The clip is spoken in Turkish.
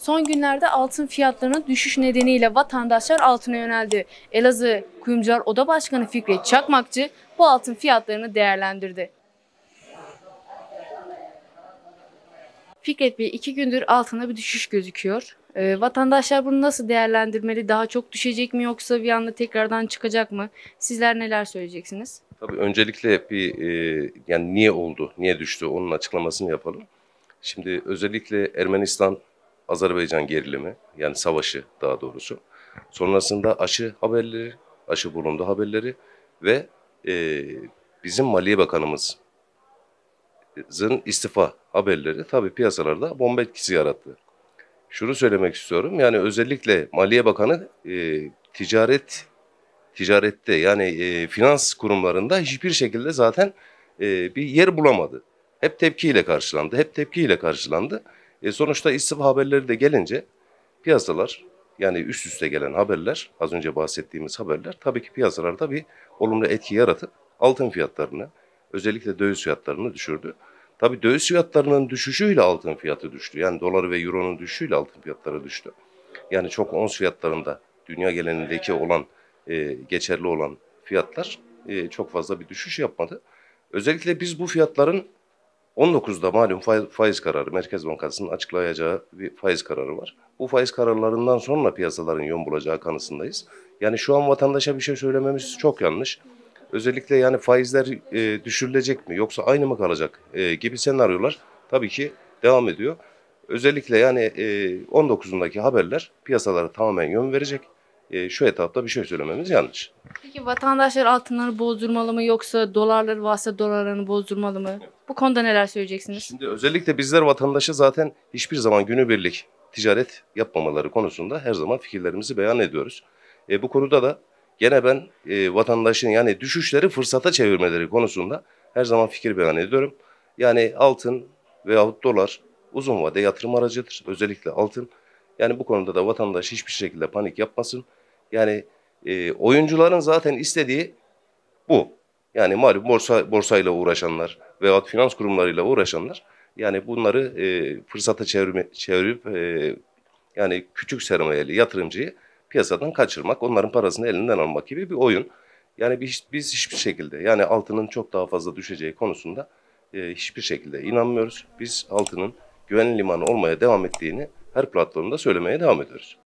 Son günlerde altın fiyatlarının düşüş nedeniyle vatandaşlar altına yöneldi. Elazığ Kuyumcular Oda Başkanı Fikret Çakmakçı bu altın fiyatlarını değerlendirdi. Fikret Bey iki gündür altına bir düşüş gözüküyor. E, vatandaşlar bunu nasıl değerlendirmeli? Daha çok düşecek mi yoksa bir anda tekrardan çıkacak mı? Sizler neler söyleyeceksiniz? Tabii öncelikle bir e, yani niye oldu, niye düştü onun açıklamasını yapalım. Şimdi özellikle Ermenistan Azerbaycan gerilimi yani savaşı daha doğrusu. Sonrasında aşı haberleri, aşı bulundu haberleri ve e, bizim Maliye Bakanımızın istifa haberleri tabii piyasalarda bomba etkisi yarattı. Şunu söylemek istiyorum yani özellikle Maliye Bakanı e, ticaret ticarette yani e, finans kurumlarında hiçbir şekilde zaten e, bir yer bulamadı. Hep tepkiyle karşılandı, hep tepkiyle karşılandı. E sonuçta istifa haberleri de gelince piyasalar yani üst üste gelen haberler, az önce bahsettiğimiz haberler tabii ki piyasalarda bir olumlu etki yaratıp altın fiyatlarını, özellikle döviz fiyatlarını düşürdü. Tabii döviz fiyatlarının düşüşüyle altın fiyatı düştü. Yani doları ve euronun düşüşüyle altın fiyatları düştü. Yani çok ons fiyatlarında dünya genelindeki olan e, geçerli olan fiyatlar e, çok fazla bir düşüş yapmadı. Özellikle biz bu fiyatların 19'da malum faiz, kararı, Merkez Bankası'nın açıklayacağı bir faiz kararı var. Bu faiz kararlarından sonra piyasaların yön bulacağı kanısındayız. Yani şu an vatandaşa bir şey söylememiz çok yanlış. Özellikle yani faizler e, düşürülecek mi yoksa aynı mı kalacak e, gibi senaryolar tabii ki devam ediyor. Özellikle yani e, 19'undaki haberler piyasalara tamamen yön verecek. E, şu etapta bir şey söylememiz yanlış. Peki vatandaşlar altınları bozdurmalı mı yoksa dolarları varsa dolarlarını bozdurmalı mı? Evet. Bu konuda neler söyleyeceksiniz? Şimdi özellikle bizler vatandaşa zaten hiçbir zaman günübirlik ticaret yapmamaları konusunda her zaman fikirlerimizi beyan ediyoruz. E, bu konuda da gene ben e, vatandaşın yani düşüşleri fırsata çevirmeleri konusunda her zaman fikir beyan ediyorum. Yani altın veyahut dolar uzun vade yatırım aracıdır. Özellikle altın. Yani bu konuda da vatandaş hiçbir şekilde panik yapmasın. Yani e, oyuncuların zaten istediği bu. Yani malum borsa borsayla uğraşanlar, veya finans kurumlarıyla uğraşanlar yani bunları e, fırsata çevirme, çevirip e, yani küçük sermayeli yatırımcıyı piyasadan kaçırmak, onların parasını elinden almak gibi bir oyun. Yani biz, biz hiçbir şekilde yani altının çok daha fazla düşeceği konusunda e, hiçbir şekilde inanmıyoruz. Biz altının güvenli limanı olmaya devam ettiğini her platformda söylemeye devam ediyoruz.